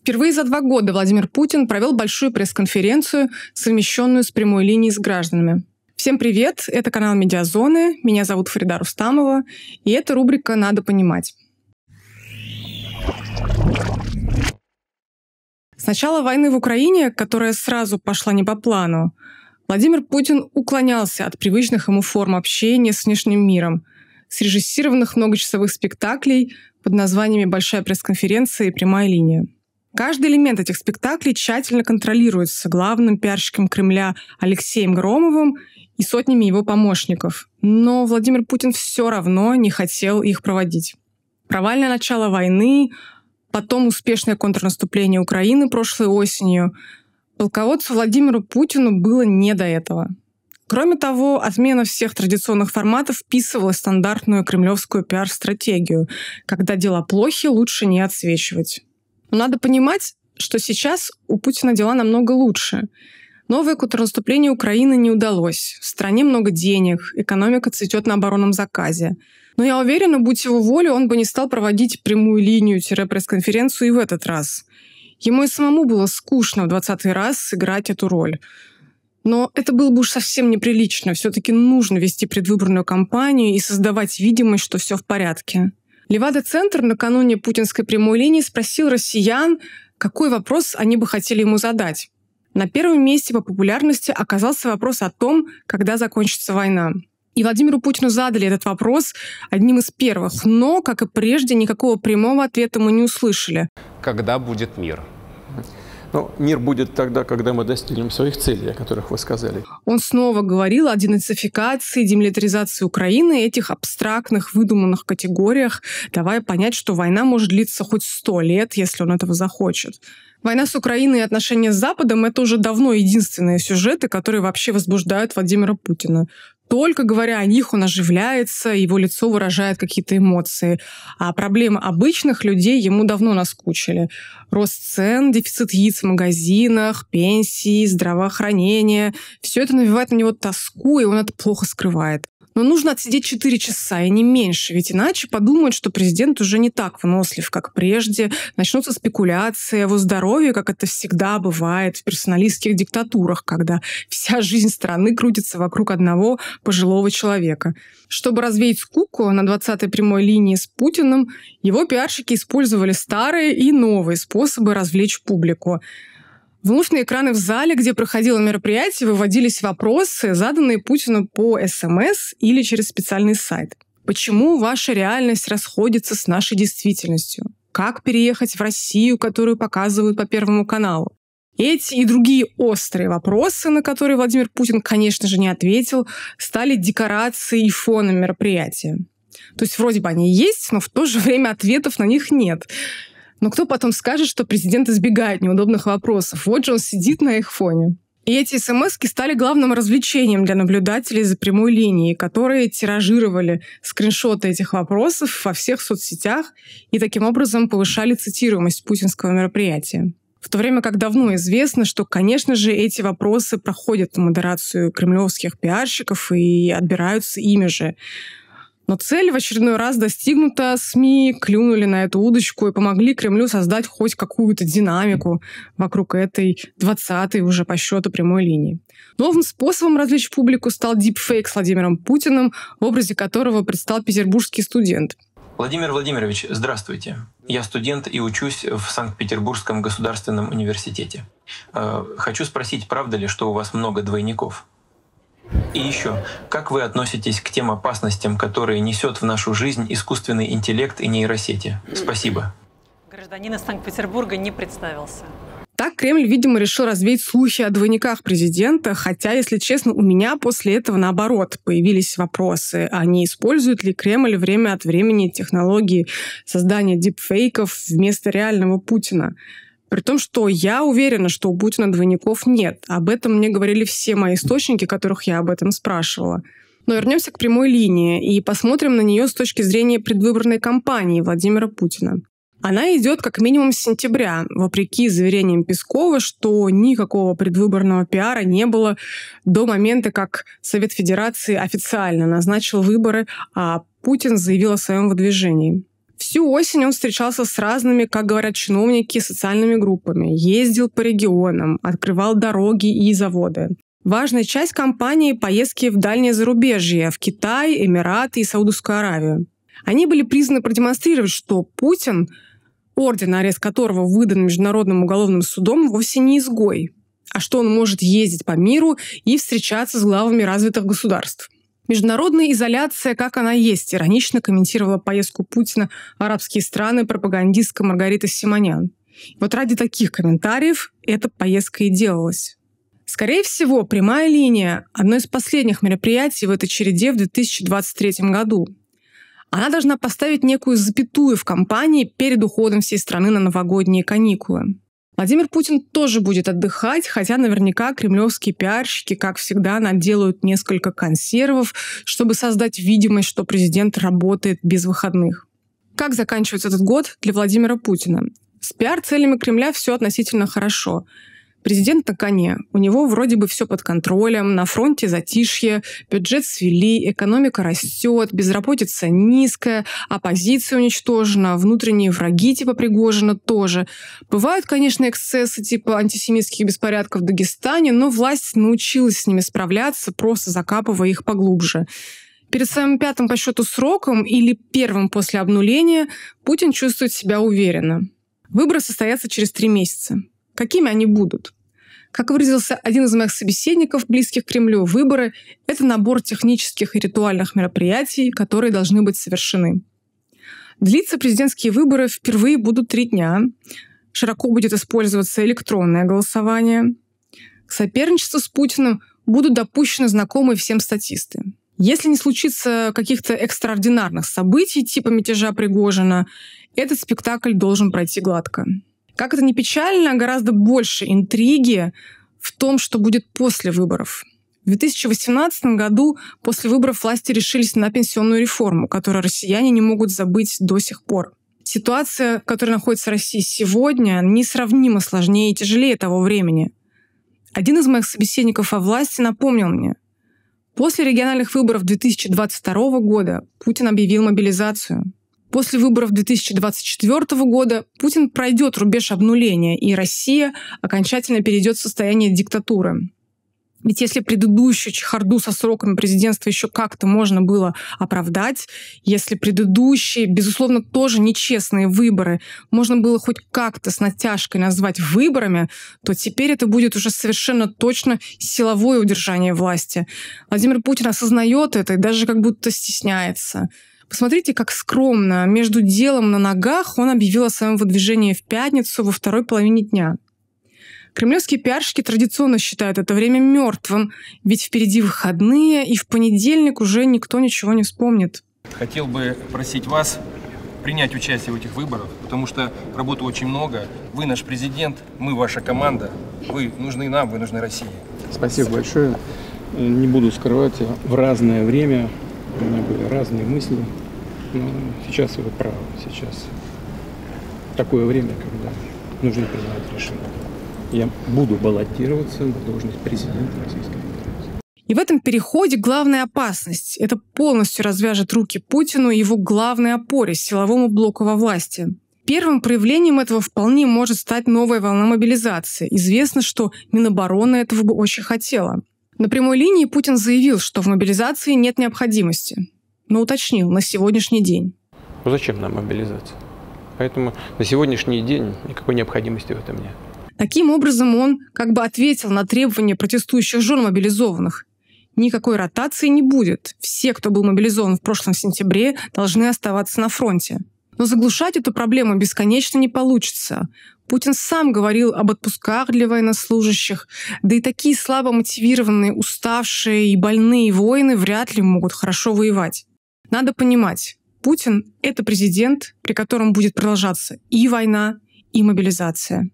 Впервые за два года Владимир Путин провел большую пресс-конференцию, совмещенную с прямой линией с гражданами. Всем привет, это канал «Медиазоны», меня зовут Фарида Рустамова, и это рубрика «Надо понимать». С начала войны в Украине, которая сразу пошла не по плану, Владимир Путин уклонялся от привычных ему форм общения с внешним миром, срежиссированных многочасовых спектаклей под названиями «Большая пресс-конференция» и «Прямая линия». Каждый элемент этих спектаклей тщательно контролируется главным пиарщиком Кремля Алексеем Громовым и сотнями его помощников. Но Владимир Путин все равно не хотел их проводить. Провальное начало войны, потом успешное контрнаступление Украины прошлой осенью. Полководцу Владимиру Путину было не до этого. Кроме того, отмена всех традиционных форматов вписывалась в стандартную кремлевскую пиар-стратегию, когда дела плохи, лучше не отсвечивать. Но надо понимать, что сейчас у Путина дела намного лучше. Новое контрнаступление Украины не удалось. В стране много денег, экономика цветет на оборонном заказе. Но я уверена, будь его волей, он бы не стал проводить прямую линию-пресс-конференцию и в этот раз. Ему и самому было скучно в двадцатый раз сыграть эту роль. Но это было бы уж совсем неприлично. Все-таки нужно вести предвыборную кампанию и создавать видимость, что все в порядке. Левада-центр накануне путинской прямой линии спросил россиян, какой вопрос они бы хотели ему задать. На первом месте по популярности оказался вопрос о том, когда закончится война. И Владимиру Путину задали этот вопрос одним из первых, но, как и прежде, никакого прямого ответа мы не услышали. Когда будет мир? Но мир будет тогда, когда мы достигнем своих целей, о которых вы сказали. Он снова говорил о денацификации, демилитаризации Украины, этих абстрактных, выдуманных категориях, давая понять, что война может длиться хоть сто лет, если он этого захочет. Война с Украиной и отношения с Западом — это уже давно единственные сюжеты, которые вообще возбуждают Владимира Путина только говоря о них он оживляется, его лицо выражает какие-то эмоции. А проблемы обычных людей ему давно наскучили. Рост цен, дефицит яиц в магазинах, пенсии, здравоохранение. Все это навевает на него тоску, и он это плохо скрывает. Но нужно отсидеть 4 часа, и не меньше, ведь иначе подумают, что президент уже не так вынослив, как прежде. Начнутся спекуляции о его здоровье, как это всегда бывает в персоналистских диктатурах, когда вся жизнь страны крутится вокруг одного пожилого человека. Чтобы развеять скуку на 20-й прямой линии с Путиным, его пиарщики использовали старые и новые способы развлечь публику. Вновь на экраны в зале, где проходило мероприятие, выводились вопросы, заданные Путину по СМС или через специальный сайт. Почему ваша реальность расходится с нашей действительностью? Как переехать в Россию, которую показывают по Первому каналу? Эти и другие острые вопросы, на которые Владимир Путин, конечно же, не ответил, стали декорацией и фоном мероприятия. То есть вроде бы они есть, но в то же время ответов на них нет. Но кто потом скажет, что президент избегает неудобных вопросов? Вот же он сидит на их фоне. И эти смс стали главным развлечением для наблюдателей за прямой линией, которые тиражировали скриншоты этих вопросов во всех соцсетях и таким образом повышали цитируемость путинского мероприятия. В то время как давно известно, что, конечно же, эти вопросы проходят модерацию кремлевских пиарщиков и отбираются ими же. Но цель в очередной раз достигнута, СМИ клюнули на эту удочку и помогли Кремлю создать хоть какую-то динамику вокруг этой 20-й уже по счету прямой линии. Новым способом развлечь публику стал дипфейк с Владимиром Путиным, в образе которого предстал петербургский студент. Владимир Владимирович, здравствуйте. Я студент и учусь в Санкт-Петербургском государственном университете. Э, хочу спросить, правда ли, что у вас много двойников? И еще, как вы относитесь к тем опасностям, которые несет в нашу жизнь искусственный интеллект и нейросети? Спасибо. Гражданин из Санкт-Петербурга не представился. Так Кремль, видимо, решил развеять слухи о двойниках президента, хотя, если честно, у меня после этого, наоборот, появились вопросы, а не использует ли Кремль время от времени технологии создания дипфейков вместо реального Путина. При том, что я уверена, что у Путина двойников нет. Об этом мне говорили все мои источники, которых я об этом спрашивала. Но вернемся к прямой линии и посмотрим на нее с точки зрения предвыборной кампании Владимира Путина она идет как минимум с сентября, вопреки заверениям Пескова, что никакого предвыборного пиара не было до момента, как Совет Федерации официально назначил выборы, а Путин заявил о своем выдвижении. Всю осень он встречался с разными, как говорят чиновники, социальными группами, ездил по регионам, открывал дороги и заводы. Важная часть кампании – поездки в дальние зарубежье, в Китай, Эмираты и Саудовскую Аравию. Они были призваны продемонстрировать, что Путин орден, арест которого выдан Международным уголовным судом, вовсе не изгой, а что он может ездить по миру и встречаться с главами развитых государств. Международная изоляция, как она есть, иронично комментировала поездку Путина в арабские страны пропагандистка Маргарита Симонян. Вот ради таких комментариев эта поездка и делалась. Скорее всего, прямая линия – одно из последних мероприятий в этой череде в 2023 году – она должна поставить некую запятую в компании перед уходом всей страны на новогодние каникулы. Владимир Путин тоже будет отдыхать, хотя наверняка кремлевские пиарщики, как всегда, наделают несколько консервов, чтобы создать видимость, что президент работает без выходных. Как заканчивается этот год для Владимира Путина? С пиар-целями Кремля все относительно хорошо. Президент на коне. У него вроде бы все под контролем, на фронте затишье, бюджет свели, экономика растет, безработица низкая, оппозиция уничтожена, внутренние враги типа Пригожина тоже. Бывают, конечно, эксцессы типа антисемитских беспорядков в Дагестане, но власть научилась с ними справляться, просто закапывая их поглубже. Перед своим пятым по счету сроком или первым после обнуления Путин чувствует себя уверенно. Выборы состоятся через три месяца. Какими они будут? Как выразился один из моих собеседников, близких к Кремлю, выборы – это набор технических и ритуальных мероприятий, которые должны быть совершены. Длиться президентские выборы впервые будут три дня. Широко будет использоваться электронное голосование. К соперничеству с Путиным будут допущены знакомые всем статисты. Если не случится каких-то экстраординарных событий типа мятежа Пригожина, этот спектакль должен пройти гладко. Как это не печально, гораздо больше интриги в том, что будет после выборов. В 2018 году после выборов власти решились на пенсионную реформу, которую россияне не могут забыть до сих пор. Ситуация, в которой находится Россия сегодня, несравнимо сложнее и тяжелее того времени. Один из моих собеседников о власти напомнил мне, после региональных выборов 2022 года Путин объявил мобилизацию. После выборов 2024 года Путин пройдет рубеж обнуления, и Россия окончательно перейдет в состояние диктатуры. Ведь если предыдущую чехарду со сроками президентства еще как-то можно было оправдать, если предыдущие, безусловно, тоже нечестные выборы можно было хоть как-то с натяжкой назвать выборами, то теперь это будет уже совершенно точно силовое удержание власти. Владимир Путин осознает это и даже как будто стесняется. Посмотрите, как скромно. Между делом на ногах он объявил о своем выдвижении в пятницу во второй половине дня. Кремлевские пиарщики традиционно считают это время мертвым, ведь впереди выходные, и в понедельник уже никто ничего не вспомнит. Хотел бы просить вас принять участие в этих выборах, потому что работы очень много. Вы наш президент, мы ваша команда, вы нужны нам, вы нужны России. Спасибо большое. Не буду скрывать, в разное время у меня были разные мысли, сейчас вы правы, сейчас такое время, когда нужно принимать решение. Я буду баллотироваться на должность президента Российской Федерации. И в этом переходе главная опасность. Это полностью развяжет руки Путину и его главной опоре, силовому блоку во власти. Первым проявлением этого вполне может стать новая волна мобилизации. Известно, что Минобороны этого бы очень хотела. На прямой линии Путин заявил, что в мобилизации нет необходимости но ну, уточнил на сегодняшний день. Ну зачем нам мобилизация? Поэтому на сегодняшний день никакой необходимости в этом нет. Таким образом, он как бы ответил на требования протестующих жен мобилизованных. Никакой ротации не будет. Все, кто был мобилизован в прошлом сентябре, должны оставаться на фронте. Но заглушать эту проблему бесконечно не получится. Путин сам говорил об отпусках для военнослужащих, да и такие слабо мотивированные, уставшие и больные воины вряд ли могут хорошо воевать. Надо понимать, Путин — это президент, при котором будет продолжаться и война, и мобилизация.